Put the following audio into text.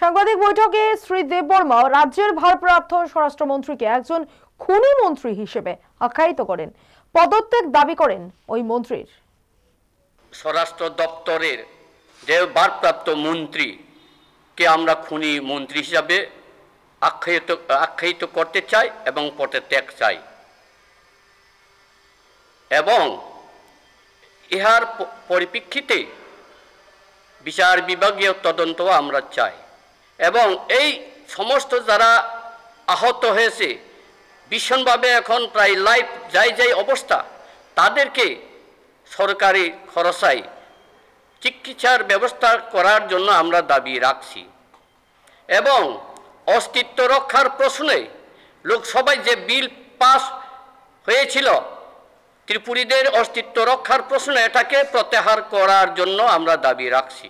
সাংবাদিক বৈঠকে শ্রী দেববর্মা রাজ্যের ভারপ্রাপ্ত স্বরাষ্ট্রমন্ত্রীকে একজন খুনি মন্ত্রী হিসেবে আখ্যায়িত করেন পদত্যাগ দাবি করেন ওই মন্ত্রীর স্বরাষ্ট্র দপ্তরের যে ভারপ্রাপ্ত মন্ত্রী কে আমরা খুনি মন্ত্রী হিসাবে আখ্যায়িত আখ্যায়িত করতে চাই এবং পদত্যাগ চাই এবং ইহার পরিপ্রেক্ষিতে বিচার বিভাগীয় তদন্ত আমরা চাই এবং এই সমস্ত যারা আহত হয়েছে ভীষণভাবে এখন প্রায় লাইফ যাই যাই অবস্থা তাদেরকে সরকারি খরচায় চিকিৎসার ব্যবস্থা করার জন্য আমরা দাবি রাখছি এবং অস্তিত্ব রক্ষার প্রশ্নে লোকসভায় যে বিল পাস হয়েছিল ত্রিপুরীদের অস্তিত্ব রক্ষার প্রশ্নে এটাকে প্রত্যাহার করার জন্য আমরা দাবি রাখছি